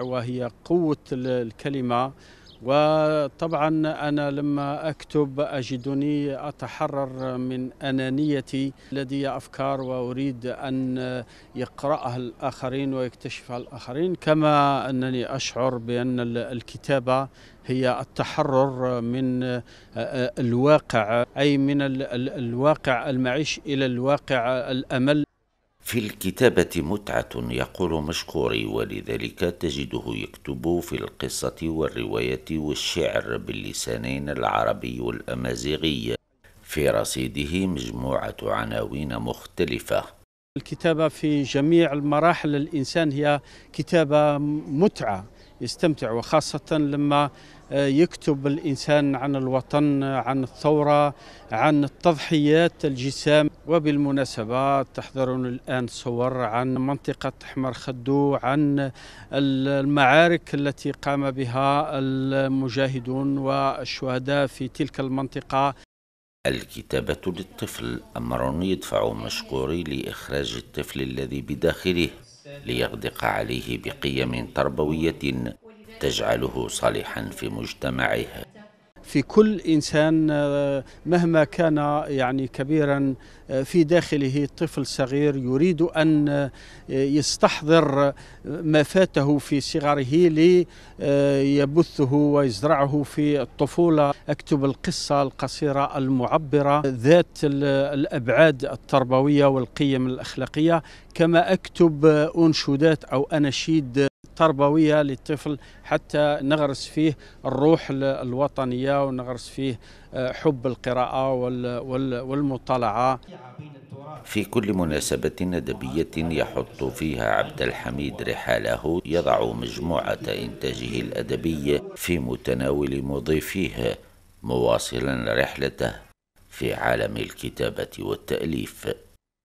وهي قوة الكلمة وطبعا أنا لما أكتب أجدني أتحرر من أنانيتي لدي أفكار وأريد أن يقرأها الآخرين ويكتشفها الآخرين كما أنني أشعر بأن الكتابة هي التحرر من آه، آه، الواقع أي من الواقع المعيش إلى الواقع الأمل في الكتابة متعة يقول مشكوري ولذلك تجده يكتب في القصة والرواية والشعر باللسانين العربي والأمازيغي في رصيده مجموعة عناوين مختلفة الكتابة في جميع المراحل الإنسان هي كتابة متعة يستمتع وخاصة لما آه، يكتب الإنسان عن الوطن عن الثورة عن التضحيات الجسام وبالمناسبة تحضرون الآن صور عن منطقة حمر خدو عن المعارك التي قام بها المجاهدون والشهداء في تلك المنطقة الكتابة للطفل أمر يدفع مشكوري لإخراج الطفل الذي بداخله ليغدق عليه بقيم تربوية تجعله صالحا في مجتمعها في كل انسان آه، مهما كان يعني كبيرا آه، في داخله طفل صغير يريد ان آه، يستحضر ما فاته في صغره ليبثه ويزرعه في الطفوله اكتب القصه القصيره المعبره ذات الابعاد التربويه والقيم الاخلاقيه كما اكتب انشودات او اناشيد تربويه للطفل حتى نغرس فيه الروح الوطنيه ونغرس فيه آه، حب القراءه والمطالعه في كل مناسبة أدبية يحط فيها عبد الحميد رحاله يضع مجموعة إنتاجه الأدبي في متناول مضيفيه مواصلا رحلته في عالم الكتابة والتأليف